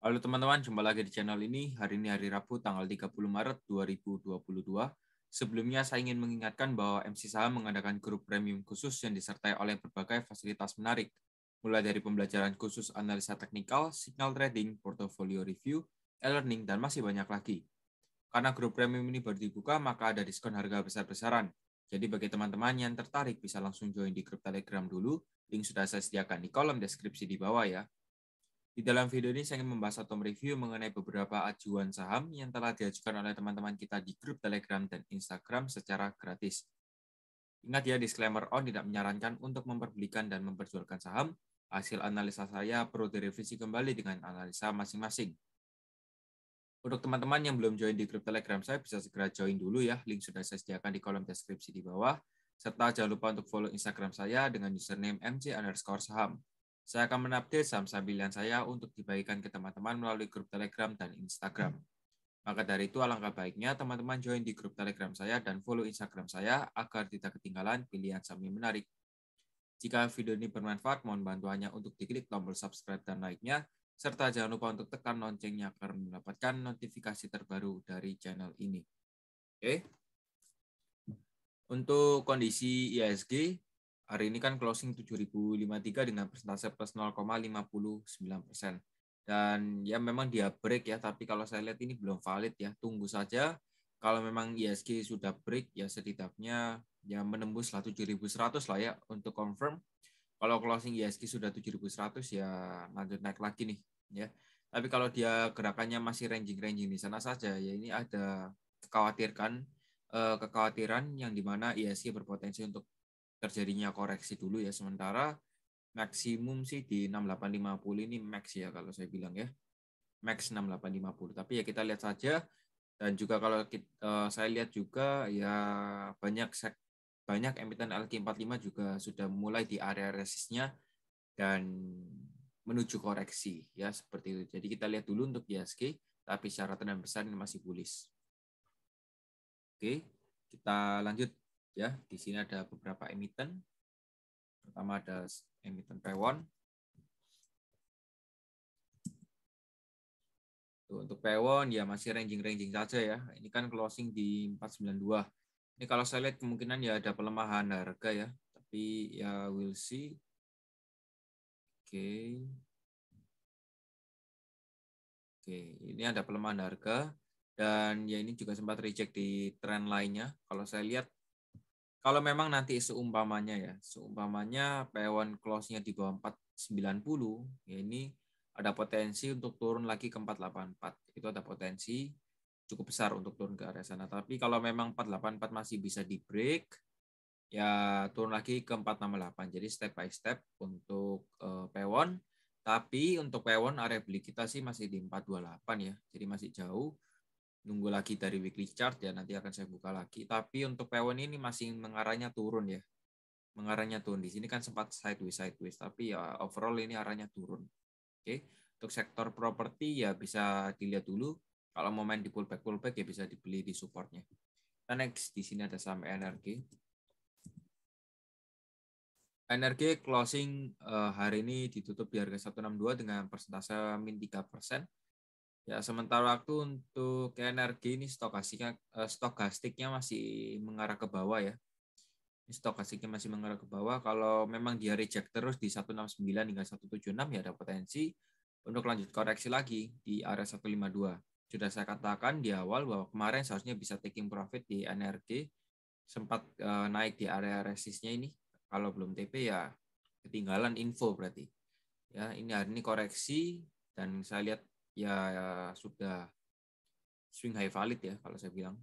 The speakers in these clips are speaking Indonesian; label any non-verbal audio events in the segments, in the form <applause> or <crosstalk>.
Halo teman-teman, jumpa lagi di channel ini. Hari ini hari Rabu tanggal 30 Maret 2022. Sebelumnya saya ingin mengingatkan bahwa MC Saham mengadakan grup premium khusus yang disertai oleh berbagai fasilitas menarik, mulai dari pembelajaran khusus analisa teknikal, signal trading, portfolio review, e-learning, dan masih banyak lagi. Karena grup premium ini baru dibuka, maka ada diskon harga besar-besaran. Jadi bagi teman-teman yang tertarik bisa langsung join di grup Telegram dulu. Link sudah saya sediakan di kolom deskripsi di bawah ya. Di dalam video ini saya ingin membahas atau mereview mengenai beberapa ajuan saham yang telah diajukan oleh teman-teman kita di grup Telegram dan Instagram secara gratis. Ingat ya, disclaimer on tidak menyarankan untuk memperbelikan dan memperjualkan saham. Hasil analisa saya perlu direvisi kembali dengan analisa masing-masing. Untuk teman-teman yang belum join di grup Telegram saya bisa segera join dulu ya. Link sudah saya sediakan di kolom deskripsi di bawah. Serta jangan lupa untuk follow Instagram saya dengan username mc underscore saham. Saya akan menupdate saham-saham saya untuk dibagikan ke teman-teman melalui grup Telegram dan Instagram. Maka dari itu alangkah baiknya teman-teman join di grup Telegram saya dan follow Instagram saya agar tidak ketinggalan pilihan saham yang menarik. Jika video ini bermanfaat, mohon bantuannya untuk diklik tombol subscribe dan like-nya, serta jangan lupa untuk tekan loncengnya agar mendapatkan notifikasi terbaru dari channel ini. Oke. Untuk kondisi ISG, Hari ini kan closing 7.053 dengan persentase plus 0,59 persen. Dan ya memang dia break ya, tapi kalau saya lihat ini belum valid ya. Tunggu saja kalau memang ISG sudah break ya setidaknya ya menembus lah 7.100 lah ya untuk confirm. Kalau closing ISG sudah 7.100 ya lanjut naik lagi nih ya. Tapi kalau dia gerakannya masih ranging-ranging di sana saja ya ini ada kekhawatirkan eh, kekhawatiran yang dimana ISG berpotensi untuk terjadinya koreksi dulu ya sementara maksimum sih di 6850 ini max ya kalau saya bilang ya max 6850 tapi ya kita lihat saja dan juga kalau kita, eh, saya lihat juga ya banyak banyak emiten LQ45 juga sudah mulai di area resistnya dan menuju koreksi ya seperti itu jadi kita lihat dulu untuk ISG tapi syarat dan besar ini masih bullish oke kita lanjut Ya, di sini ada beberapa emiten. Pertama ada emiten Pewon. untuk Pewon ya masih ranging-ranging saja ya. Ini kan closing di 492. Ini kalau saya lihat kemungkinan ya ada pelemahan harga ya. Tapi ya we'll see. Oke. Okay. Oke, okay. ini ada pelemahan harga dan ya ini juga sempat reject di tren lainnya. Kalau saya lihat kalau memang nanti seumpamanya ya, seumpamanya P1 close-nya di bawah 490, ya ini ada potensi untuk turun lagi ke 484. Itu ada potensi cukup besar untuk turun ke area sana. Tapi kalau memang 484 masih bisa di break, ya turun lagi ke 468. Jadi step by step untuk uh, eh, P1. Tapi untuk P1 area beli kita sih masih di 428 ya. Jadi masih jauh nunggu lagi dari weekly chart ya nanti akan saya buka lagi. Tapi untuk Pewon ini masih mengarahnya turun ya. Mengarahnya turun. Di sini kan sempat sideways sideways tapi ya overall ini arahnya turun. Oke. Okay. Untuk sektor properti ya bisa dilihat dulu. Kalau mau main di pullback pullback ya bisa dibeli di supportnya. Nah, next di sini ada saham energi. Energi closing eh, hari ini ditutup di harga 162 dengan persentase min 3 persen Ya, sementara waktu untuk energi ini stokastiknya eh, stokastiknya masih mengarah ke bawah ya. Stokastiknya masih mengarah ke bawah. Kalau memang dia reject terus di 169 hingga 176 ya ada potensi untuk lanjut koreksi lagi di area 152. Sudah saya katakan di awal bahwa kemarin seharusnya bisa taking profit di energi sempat eh, naik di area resistnya ini. Kalau belum TP ya ketinggalan info berarti. Ya, ini hari ini koreksi dan saya lihat ya sudah swing high valid ya kalau saya bilang.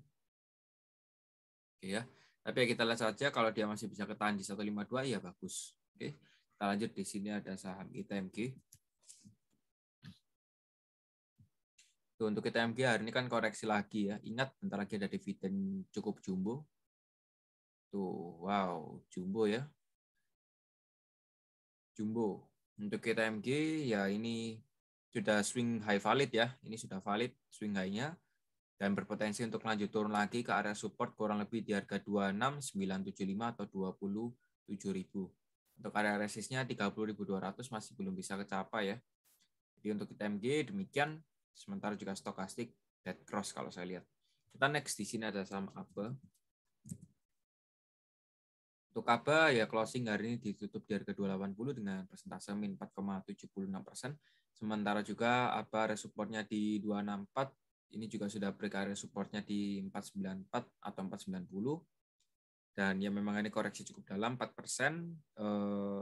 Oke ya. Tapi ya kita lihat saja kalau dia masih bisa ketahan di 152 ya bagus. Oke. Kita lanjut di sini ada saham ITMG. Tuh, untuk ITMG hari ini kan koreksi lagi ya. Ingat bentar lagi ada dividen cukup jumbo. Tuh, wow, jumbo ya. Jumbo. Untuk ITMG ya ini sudah swing high valid ya. Ini sudah valid swing high-nya dan berpotensi untuk lanjut turun lagi ke area support kurang lebih di harga 26975 atau 27.000. Untuk area resistnya 30.200 masih belum bisa kecapai ya. Jadi untuk tmg demikian, sementara juga stokastik dead cross kalau saya lihat. Kita next di sini ada sama apa Untuk apa ya closing hari ini ditutup di harga 280 dengan persentase min 4,76 persen Sementara juga apa resupportnya di 264 ini juga sudah break area supportnya di 494 atau 490 dan ya memang ini koreksi cukup dalam 4 persen. Eh,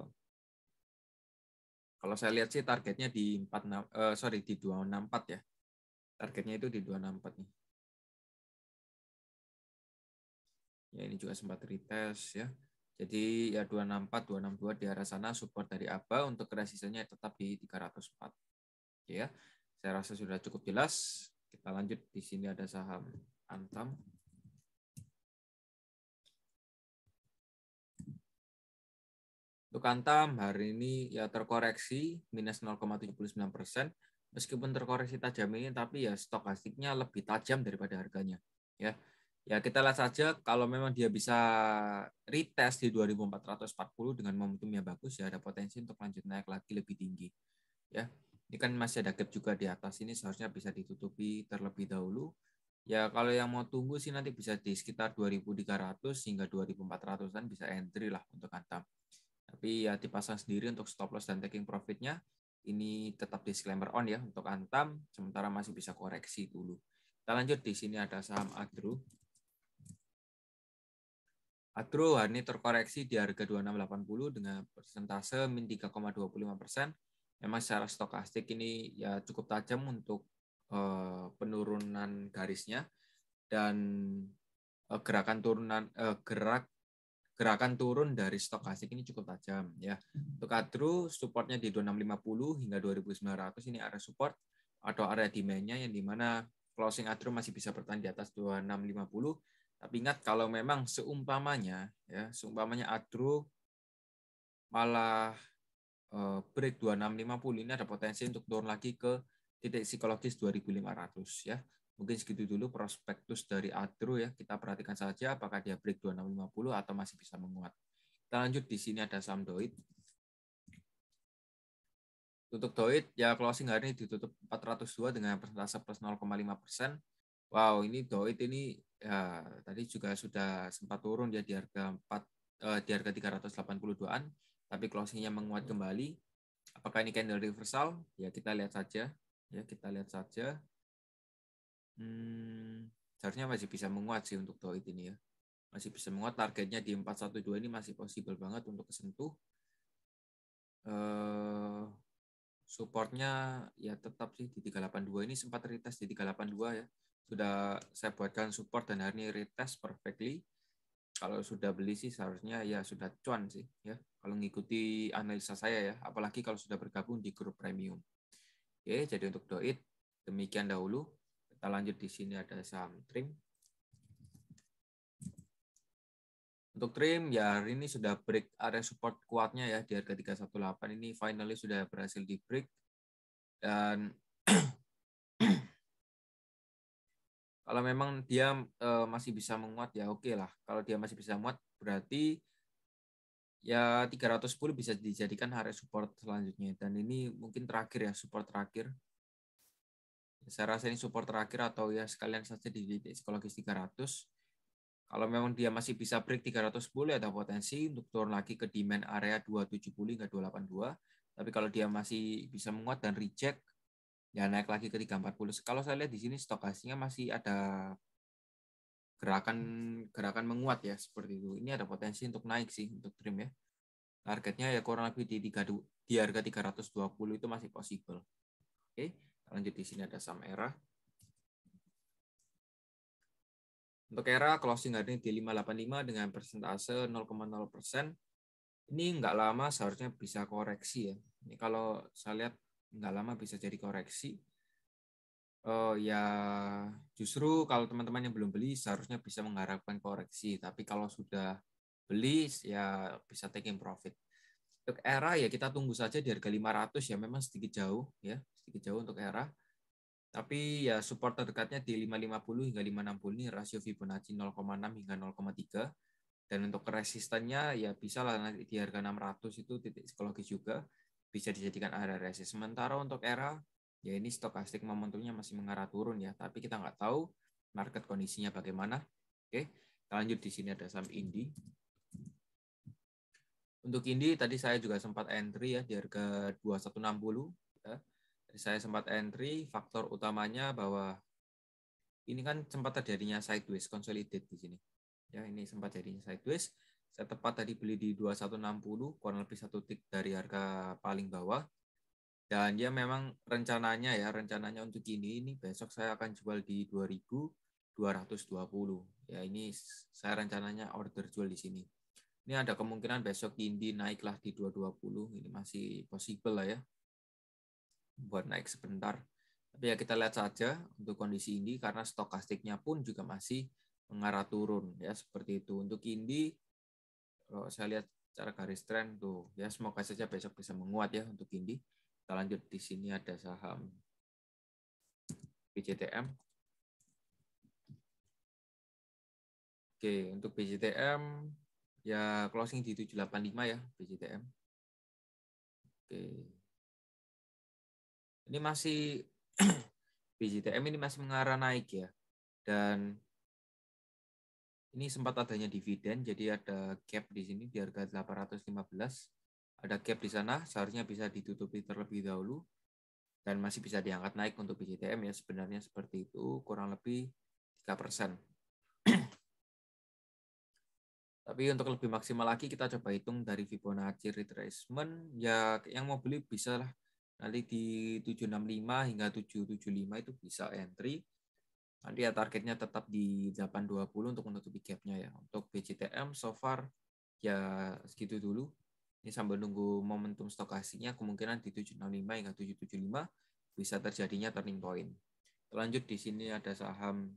kalau saya lihat sih targetnya di 46 eh, sorry di 264 ya. Targetnya itu di 264 nih. Ya ini juga sempat retest ya. Jadi ya 264, 262 di arah sana support dari ABA untuk resistennya tetap di 304. Oke ya, saya rasa sudah cukup jelas. Kita lanjut di sini ada saham Antam. Untuk Antam hari ini ya terkoreksi minus 0,79 persen. Meskipun terkoreksi tajam ini, tapi ya stokastiknya lebih tajam daripada harganya. Ya, ya kita lihat saja kalau memang dia bisa retest di 2440 dengan momentum yang bagus ya ada potensi untuk lanjut naik lagi lebih tinggi. Ya, ini kan masih ada gap juga di atas ini seharusnya bisa ditutupi terlebih dahulu. Ya kalau yang mau tunggu sih nanti bisa di sekitar 2.300 hingga 2.400-an bisa entry lah untuk antam. Tapi ya dipasang sendiri untuk stop loss dan taking profitnya. Ini tetap disclaimer on ya untuk antam, sementara masih bisa koreksi dulu. Kita lanjut di sini ada saham Agro. Agro hari ini terkoreksi di harga 2680 dengan persentase min 3,25 persen memang secara stokastik ini ya cukup tajam untuk eh, penurunan garisnya dan eh, gerakan turunan eh, gerak gerakan turun dari stokastik ini cukup tajam ya. Untuk adru supportnya di 2650 hingga 2900 ini area support atau area demandnya yang dimana closing adru masih bisa bertahan di atas 2650 tapi ingat kalau memang seumpamanya ya seumpamanya adru malah Eh, break 2650 ini ada potensi untuk turun lagi ke titik psikologis 2500 ya. Mungkin segitu dulu prospektus dari Adro ya. Kita perhatikan saja apakah dia break 2650 atau masih bisa menguat. Kita lanjut di sini ada saham Doit. Untuk Doit ya closing hari ini ditutup 402 dengan persentase plus 0,5 persen. Wow, ini Doit ini ya, tadi juga sudah sempat turun ya di harga 4 eh, di harga 382-an tapi closingnya menguat kembali. Apakah ini candle reversal? Ya kita lihat saja. Ya kita lihat saja. Hmm, seharusnya masih bisa menguat sih untuk toit ini ya. Masih bisa menguat. Targetnya di 412 ini masih possible banget untuk kesentuh. Uh, supportnya ya tetap sih di 382 ini sempat retest di 382 ya. Sudah saya buatkan support dan hari ini retest perfectly. Kalau sudah beli sih seharusnya ya sudah cuan sih ya kalau mengikuti analisa saya ya, apalagi kalau sudah bergabung di grup premium. Oke, jadi untuk doit demikian dahulu. Kita lanjut di sini ada saham trim. Untuk trim ya hari ini sudah break area support kuatnya ya di harga 318 ini finally sudah berhasil di break dan <clears throat> kalau memang dia eh, masih bisa menguat ya oke okay lah. Kalau dia masih bisa menguat berarti ya 310 bisa dijadikan area support selanjutnya dan ini mungkin terakhir ya support terakhir saya rasa ini support terakhir atau ya sekalian saja di titik psikologis 300 kalau memang dia masih bisa break 310 ya ada potensi untuk turun lagi ke demand area 270 hingga 282 tapi kalau dia masih bisa menguat dan reject ya naik lagi ke 340 kalau saya lihat di sini stokasinya masih ada gerakan gerakan menguat ya seperti itu. Ini ada potensi untuk naik sih untuk trim ya. Targetnya ya kurang lebih di 3, di harga 320 itu masih possible. Oke, lanjut di sini ada saham era. Untuk era closing hari ini di 585 dengan persentase 0,0 persen. Ini nggak lama seharusnya bisa koreksi ya. Ini kalau saya lihat nggak lama bisa jadi koreksi Oh ya, justru kalau teman-teman yang belum beli seharusnya bisa mengharapkan koreksi. Tapi kalau sudah beli ya bisa taking profit. Untuk era ya kita tunggu saja di harga 500 ya memang sedikit jauh ya, sedikit jauh untuk era. Tapi ya support terdekatnya di 550 hingga 560 ini rasio Fibonacci 0,6 hingga 0,3. Dan untuk resistennya ya bisa lah nanti di harga 600 itu titik psikologis juga bisa dijadikan area resist. Sementara untuk era ya ini stokastik momentumnya masih mengarah turun ya, tapi kita nggak tahu market kondisinya bagaimana. Oke, kita lanjut di sini ada saham Indi. Untuk Indi tadi saya juga sempat entry ya di harga 2160 ya. Jadi saya sempat entry, faktor utamanya bahwa ini kan sempat terjadinya sideways consolidate di sini. Ya, ini sempat jadinya sideways. Saya tepat tadi beli di 2160, kurang lebih satu tik dari harga paling bawah dan dia ya memang rencananya ya, rencananya untuk ini ini besok saya akan jual di 2220. Ya ini saya rencananya order jual di sini. Ini ada kemungkinan besok Indi naiklah di 220. Ini masih possible lah ya. Buat naik sebentar. Tapi ya kita lihat saja untuk kondisi ini karena stokastiknya pun juga masih mengarah turun ya seperti itu. Untuk Indi kalau saya lihat cara garis trend tuh ya semoga saja besok bisa menguat ya untuk Indi. Kita lanjut di sini ada saham BCTM. Oke, untuk BCTM ya closing di 785 ya BCTM. Oke. Ini masih <clears throat> BCTM ini masih mengarah naik ya. Dan ini sempat adanya dividen jadi ada gap di sini di harga 815 ada gap di sana seharusnya bisa ditutupi terlebih dahulu dan masih bisa diangkat naik untuk BCTM ya sebenarnya seperti itu kurang lebih 3%. <clears throat> Tapi untuk lebih maksimal lagi kita coba hitung dari Fibonacci retracement ya yang mau beli bisa lah nanti di 765 hingga 775 itu bisa entry. Nanti ya targetnya tetap di 820 untuk menutupi gapnya ya. Untuk BCTM so far ya segitu dulu ini sambil nunggu momentum stokasinya kemungkinan di 765 hingga 775 bisa terjadinya turning point. Lanjut di sini ada saham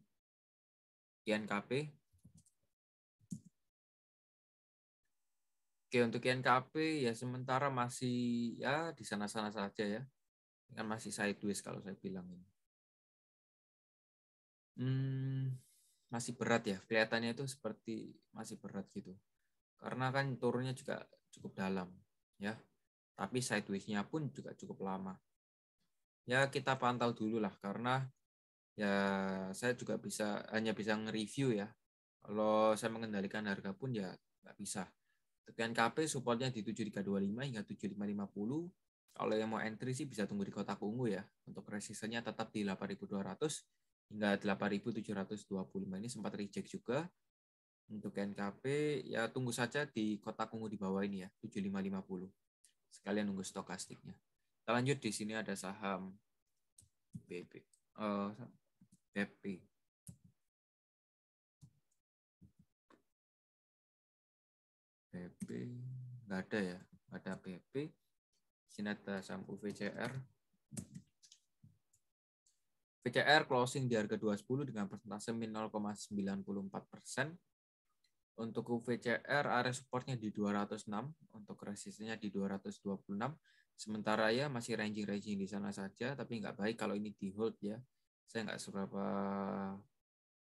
KNKP. Oke, untuk KNKP ya sementara masih ya di sana-sana saja ya. Kan masih sideways kalau saya bilang ini. Hmm, masih berat ya kelihatannya itu seperti masih berat gitu karena kan turunnya juga cukup dalam ya. Tapi sideways-nya pun juga cukup lama. Ya kita pantau dulu lah karena ya saya juga bisa hanya bisa nge-review ya. Kalau saya mengendalikan harga pun ya nggak bisa. KP supportnya di 7325 hingga 7550. Kalau yang mau entry sih bisa tunggu di kotak ungu ya. Untuk resistennya tetap di 8200 hingga 8725 ini sempat reject juga untuk NKP ya tunggu saja di kotak ungu di bawah ini ya, 7550. Sekalian nunggu stokastiknya. Kita lanjut di sini ada saham BP. Uh, eh, BP. BP nggak ada ya, nggak ada BP. Sini ada saham UVCR. VCR closing di harga 210 dengan persentase min 0,94 persen. Untuk UVCR area supportnya di 206, untuk resistennya di 226. Sementara ya masih ranging-ranging di sana saja, tapi nggak baik kalau ini di hold ya. Saya nggak seberapa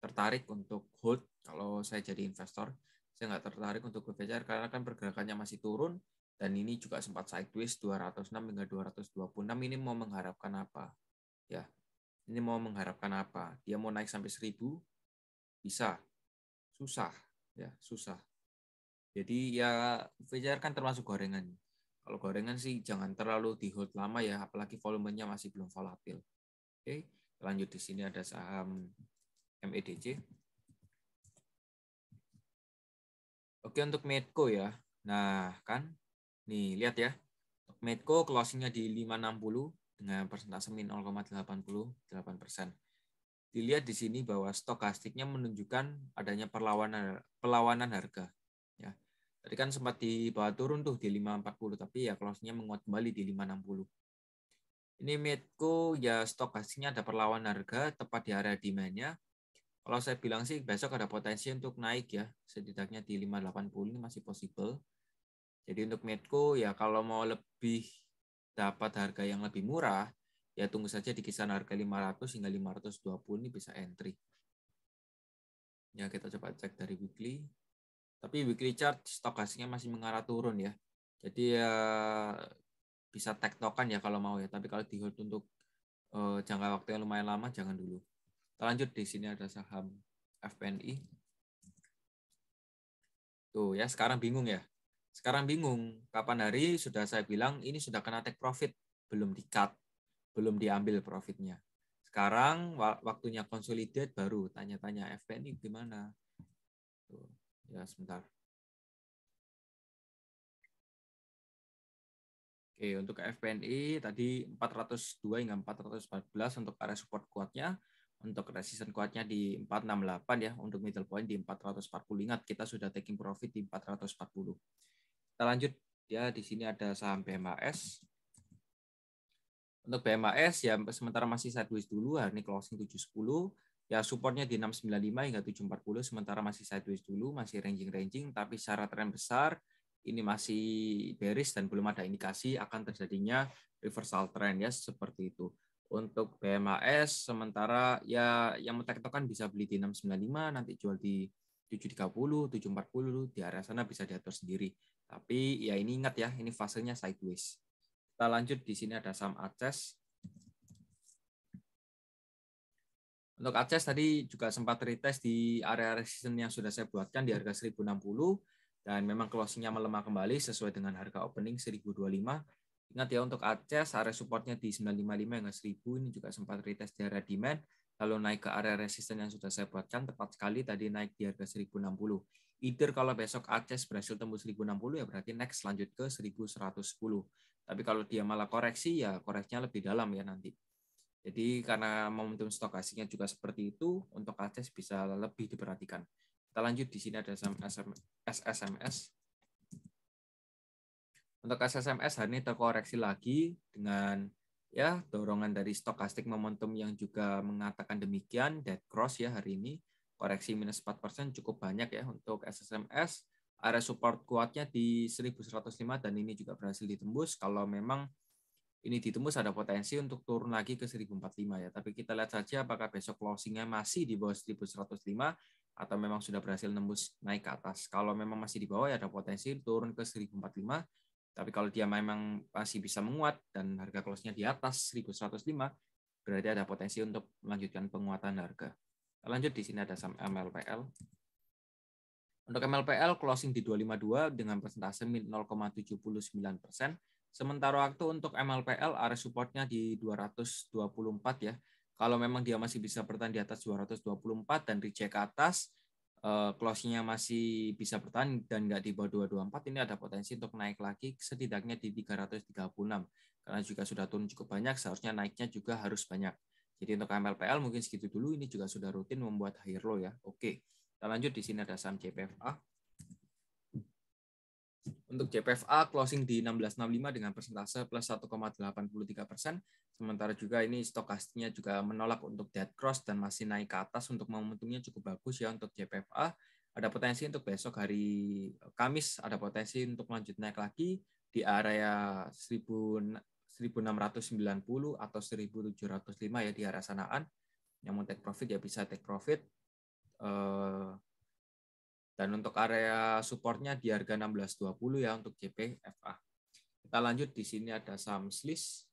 tertarik untuk hold kalau saya jadi investor. Saya nggak tertarik untuk UVCR karena kan pergerakannya masih turun, dan ini juga sempat sideways 206 hingga 226 ini mau mengharapkan apa ya ini mau mengharapkan apa dia mau naik sampai 1000 bisa susah ya susah jadi ya VCR kan termasuk gorengan kalau gorengan sih jangan terlalu di hold lama ya apalagi volumenya masih belum volatil oke lanjut di sini ada saham MEDC oke untuk Medco ya nah kan nih lihat ya Medco closingnya di 560 dengan persentase min 0,88 persen dilihat di sini bahwa stokastiknya menunjukkan adanya perlawanan perlawanan harga. Ya. Tadi kan sempat di bawah turun tuh di 540 tapi ya close-nya menguat kembali di 560. Ini metku ya stokastiknya ada perlawanan harga tepat di area demand-nya. Kalau saya bilang sih besok ada potensi untuk naik ya, setidaknya di 580 ini masih possible. Jadi untuk metku ya kalau mau lebih dapat harga yang lebih murah, ya tunggu saja di kisaran harga 500 hingga 520 ini bisa entry. Ya kita coba cek dari weekly. Tapi weekly chart stokasinya masih mengarah turun ya. Jadi ya bisa tektokan ya kalau mau ya. Tapi kalau di hold untuk uh, jangka waktu yang lumayan lama jangan dulu. Kita lanjut di sini ada saham FPNI. Tuh ya sekarang bingung ya. Sekarang bingung kapan hari sudah saya bilang ini sudah kena take profit belum di cut belum diambil profitnya. Sekarang waktunya konsolidate baru tanya-tanya FPNI gimana. Tuh, ya sebentar. Oke, untuk FPNI tadi 402 hingga 414 untuk area support kuatnya, untuk resisten kuatnya di 468 ya, untuk middle point di 440. Ingat kita sudah taking profit di 440. Kita lanjut ya di sini ada saham BMAS. Untuk BMAS ya sementara masih sideways dulu hari ini closing 710 ya supportnya di 695 hingga 740 sementara masih sideways dulu masih ranging-ranging tapi secara tren besar ini masih bearish dan belum ada indikasi akan terjadinya reversal trend ya seperti itu. Untuk BMAS sementara ya yang mentek kan bisa beli di 695 nanti jual di 730, 740 di area sana bisa diatur sendiri. Tapi ya ini ingat ya, ini fasenya sideways. Kita lanjut di sini ada saham Aces. Untuk Aces tadi juga sempat retest di area resisten yang sudah saya buatkan di harga 1060 dan memang closingnya melemah kembali sesuai dengan harga opening 1025. Ingat ya untuk Aces area supportnya di 955 hingga 1000 ini juga sempat retest di area demand lalu naik ke area resisten yang sudah saya buatkan tepat sekali tadi naik di harga 1060. Either kalau besok Aces berhasil tembus 1060 ya berarti next lanjut ke 1110. Tapi kalau dia malah koreksi, ya koreksinya lebih dalam ya nanti. Jadi karena momentum stokastiknya juga seperti itu, untuk akses bisa lebih diperhatikan. Kita lanjut di sini ada SMS. Untuk SSMS hari ini terkoreksi lagi dengan ya dorongan dari stokastik momentum yang juga mengatakan demikian, dead cross ya hari ini koreksi minus 4% cukup banyak ya untuk SSMS area support kuatnya di 1105 dan ini juga berhasil ditembus. Kalau memang ini ditembus ada potensi untuk turun lagi ke 1045 ya. Tapi kita lihat saja apakah besok closingnya masih di bawah 1105 atau memang sudah berhasil nembus naik ke atas. Kalau memang masih di bawah ya ada potensi turun ke 1045. Tapi kalau dia memang masih bisa menguat dan harga close-nya di atas 1105, berarti ada potensi untuk melanjutkan penguatan harga. Lanjut di sini ada saham MLPL. Untuk MLPL closing di 252 dengan persentase min 0,79 persen. Sementara waktu untuk MLPL area supportnya di 224 ya. Kalau memang dia masih bisa bertahan di atas 224 dan reject ke atas, eh, closingnya masih bisa bertahan dan nggak di bawah 224 ini ada potensi untuk naik lagi setidaknya di 336 karena juga sudah turun cukup banyak seharusnya naiknya juga harus banyak jadi untuk MLPL mungkin segitu dulu ini juga sudah rutin membuat higher low ya oke kita lanjut di sini ada saham JPFA. Untuk JPFA closing di 1665 dengan persentase plus 1,83 persen. Sementara juga ini stokastiknya juga menolak untuk dead cross dan masih naik ke atas untuk momentumnya cukup bagus ya untuk JPFA. Ada potensi untuk besok hari Kamis ada potensi untuk lanjut naik lagi di area 1690 atau 1705 ya di arah sanaan. Yang mau take profit ya bisa take profit Eh, dan untuk area supportnya di harga 16.20 ya untuk JPFA. Kita lanjut di sini ada saham SLIS.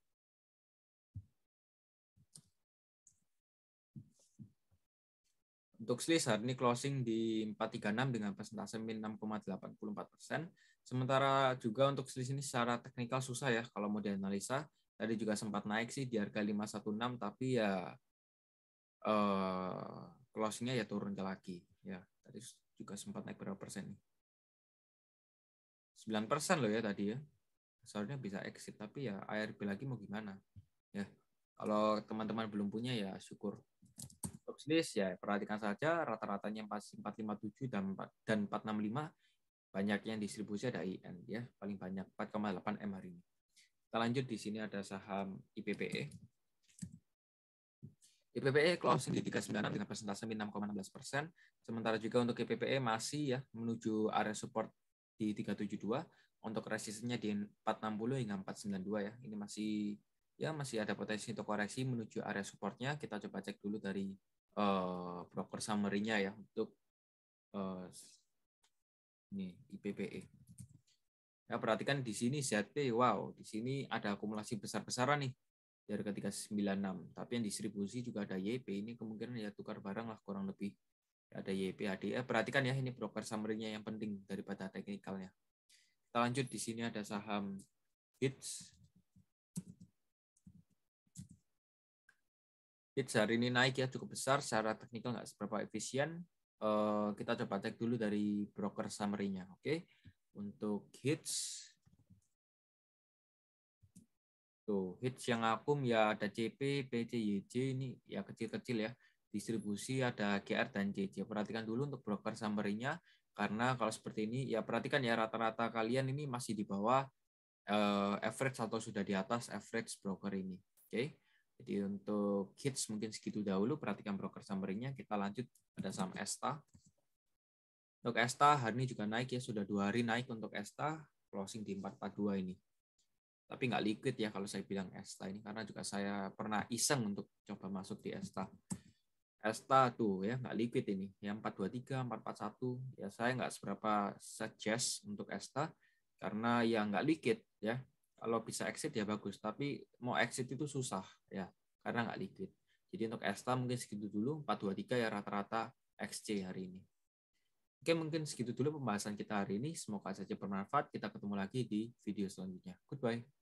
Untuk SLIS hari ini closing di 436 dengan persentase min 6,84 persen. Sementara juga untuk SLIS ini secara teknikal susah ya kalau mau dianalisa. Tadi juga sempat naik sih di harga 516 tapi ya eh, closingnya ya turun ke lagi ya tadi juga sempat naik berapa persen nih 9 persen loh ya tadi ya seharusnya bisa exit tapi ya ARB lagi mau gimana ya kalau teman-teman belum punya ya syukur list ya perhatikan saja rata-ratanya 457 dan 4, dan 465 banyak yang distribusi ada IN ya paling banyak 4,8 M hari ini. Kita lanjut di sini ada saham IPPE. IPPE closing di 39 dengan persentase min 6,16 persen. Sementara juga untuk IPPE masih ya menuju area support di 372. Untuk resistennya di 460 hingga 492 ya. Ini masih ya masih ada potensi untuk koreksi menuju area supportnya. Kita coba cek dulu dari uh, broker summary-nya ya untuk uh, ini IPPE. Ya perhatikan di sini ZT wow, di sini ada akumulasi besar-besaran nih di harga 396. Tapi yang distribusi juga ada YP, ini kemungkinan ya tukar barang lah kurang lebih. Ada YP, ada e. eh, Perhatikan ya, ini broker summary-nya yang penting daripada teknikalnya. Kita lanjut, di sini ada saham HITS. HITS hari ini naik ya, cukup besar. Secara teknikal nggak seberapa efisien. Eh, kita coba cek dulu dari broker summary-nya. Oke, untuk HITS Tuh, gitu. hits yang akum ya ada CP, PC, YJ ini ya kecil-kecil ya. Distribusi ada GR dan JJ. Perhatikan dulu untuk broker summary-nya karena kalau seperti ini ya perhatikan ya rata-rata kalian ini masih di bawah uh, average atau sudah di atas average broker ini. Oke. Okay? Jadi untuk hits mungkin segitu dahulu. Perhatikan broker summary-nya. Kita lanjut pada saham Esta. Untuk Esta hari ini juga naik ya, sudah dua hari naik untuk Esta closing di 442 ini tapi nggak liquid ya kalau saya bilang Esta ini karena juga saya pernah iseng untuk coba masuk di Esta. Esta tuh ya nggak liquid ini. Ya 423, 441 ya saya nggak seberapa suggest untuk Esta karena ya nggak liquid ya. Kalau bisa exit ya bagus, tapi mau exit itu susah ya karena nggak liquid. Jadi untuk Esta mungkin segitu dulu 423 ya rata-rata XC hari ini. Oke, mungkin segitu dulu pembahasan kita hari ini. Semoga saja bermanfaat. Kita ketemu lagi di video selanjutnya. Goodbye.